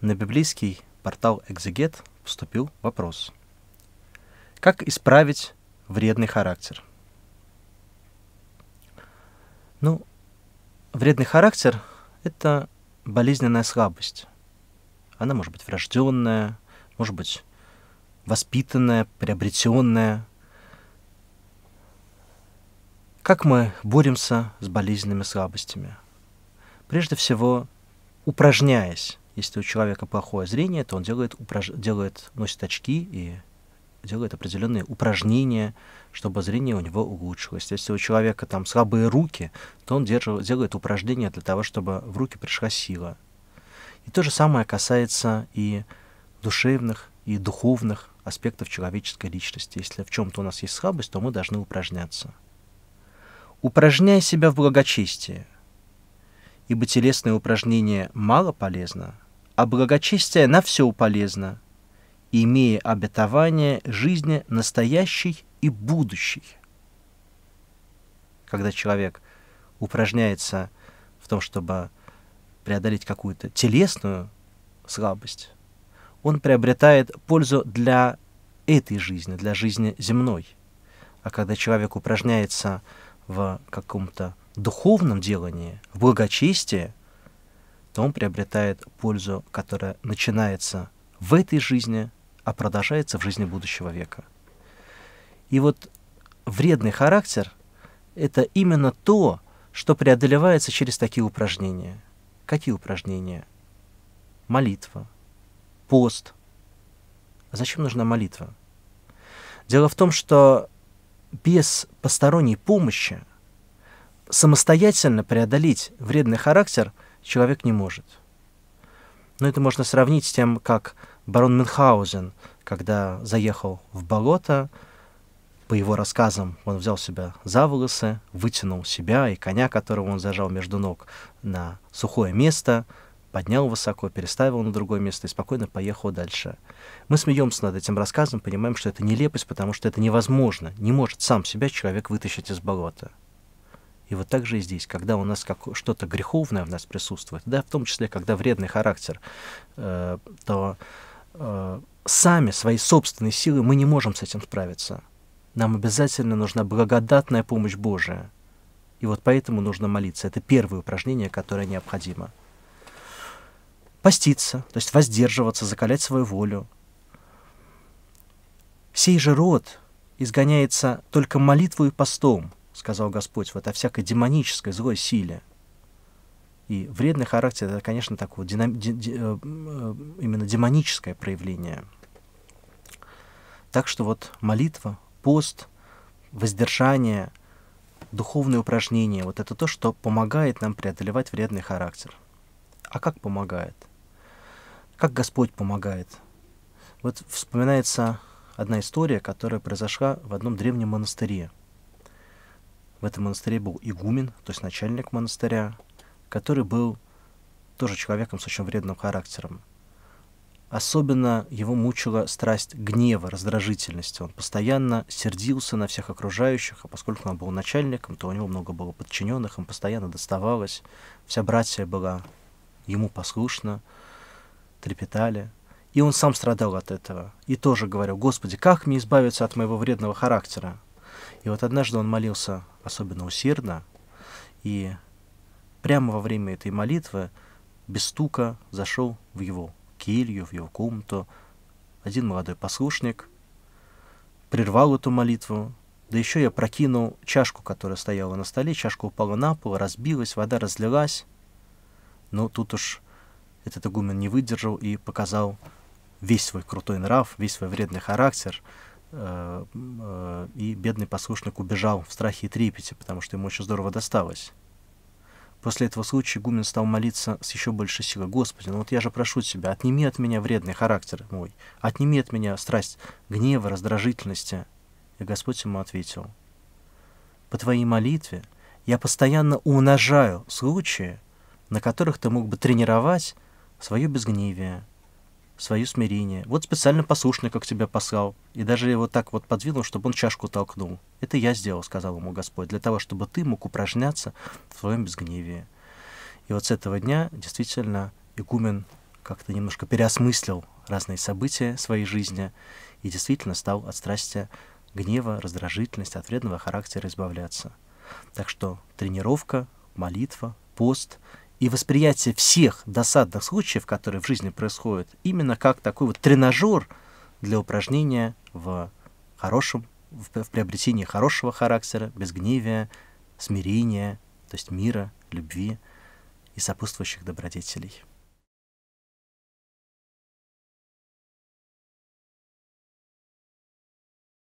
на библейский портал «Экзегет» вступил вопрос. Как исправить вредный характер? Ну, вредный характер — это болезненная слабость. Она может быть врожденная, может быть воспитанная, приобретенная. Как мы боремся с болезненными слабостями? Прежде всего, упражняясь если у человека плохое зрение, то он делает, упраж... делает носит очки и делает определенные упражнения, чтобы зрение у него улучшилось. Если у человека там слабые руки, то он держит, делает упражнения для того, чтобы в руки пришла сила. И то же самое касается и душевных, и духовных аспектов человеческой личности. Если в чем-то у нас есть слабость, то мы должны упражняться. Упражняй себя в благочестии, ибо телесные упражнения мало полезно, а благочестие на все полезно, имея обетование жизни настоящей и будущей. Когда человек упражняется в том, чтобы преодолеть какую-то телесную слабость, он приобретает пользу для этой жизни, для жизни земной. А когда человек упражняется в каком-то духовном делании, в благочестии, то он приобретает пользу, которая начинается в этой жизни, а продолжается в жизни будущего века. И вот вредный характер — это именно то, что преодолевается через такие упражнения. Какие упражнения? Молитва, пост. А зачем нужна молитва? Дело в том, что без посторонней помощи самостоятельно преодолеть вредный характер — человек не может. Но это можно сравнить с тем, как барон Мюнхгаузен, когда заехал в болото, по его рассказам, он взял себя за волосы, вытянул себя и коня, которого он зажал между ног, на сухое место, поднял высоко, переставил на другое место и спокойно поехал дальше. Мы смеемся над этим рассказом, понимаем, что это нелепость, потому что это невозможно. Не может сам себя человек вытащить из болота. И вот так же и здесь, когда у нас как что-то греховное в нас присутствует, да, в том числе, когда вредный характер, э, то э, сами своей собственной силы мы не можем с этим справиться. Нам обязательно нужна благодатная помощь Божия. И вот поэтому нужно молиться. Это первое упражнение, которое необходимо. Поститься, то есть воздерживаться, закалять свою волю. Сей же род изгоняется только молитвой и постом – сказал Господь, вот о всякой демонической злой силе. И вредный характер — это, конечно, такое динам... ди... Ди... Э, э, именно демоническое проявление. Так что вот молитва, пост, воздержание, духовные упражнения — вот это то, что помогает нам преодолевать вредный характер. А как помогает? Как Господь помогает? Вот вспоминается одна история, которая произошла в одном древнем монастыре — в этом монастыре был игумен, то есть начальник монастыря, который был тоже человеком с очень вредным характером. Особенно его мучила страсть гнева, раздражительности. Он постоянно сердился на всех окружающих, а поскольку он был начальником, то у него много было подчиненных, им постоянно доставалось. Вся братья была ему послушна, трепетали. И он сам страдал от этого. И тоже говорил, «Господи, как мне избавиться от моего вредного характера?» И вот однажды он молился особенно усердно, и прямо во время этой молитвы без стука зашел в его келью, в его комнату один молодой послушник, прервал эту молитву, да еще я прокинул чашку, которая стояла на столе, чашка упала на пол, разбилась, вода разлилась, но тут уж этот игумен не выдержал и показал весь свой крутой нрав, весь свой вредный характер — Э, э, и бедный послушник убежал в страхе и трепете, потому что ему очень здорово досталось. После этого случая Гумен стал молиться с еще большей силой. «Господи, ну вот я же прошу Тебя, отними от меня вредный характер мой, отними от меня страсть гнева, раздражительности». И Господь ему ответил, «По Твоей молитве я постоянно умножаю случаи, на которых Ты мог бы тренировать свое безгневие, свое смирение. Вот специально послушный, как тебя послал, и даже его так вот подвинул, чтобы он чашку толкнул. Это я сделал, сказал ему Господь, для того, чтобы ты мог упражняться в своем безгневии. И вот с этого дня действительно игумен как-то немножко переосмыслил разные события своей жизни и действительно стал от страсти гнева, раздражительности, от вредного характера избавляться. Так что тренировка, молитва, пост и восприятие всех досадных случаев, которые в жизни происходят, именно как такой вот тренажер для упражнения в хорошем, в, в приобретении хорошего характера, безгневия, смирения, то есть мира, любви и сопутствующих добродетелей.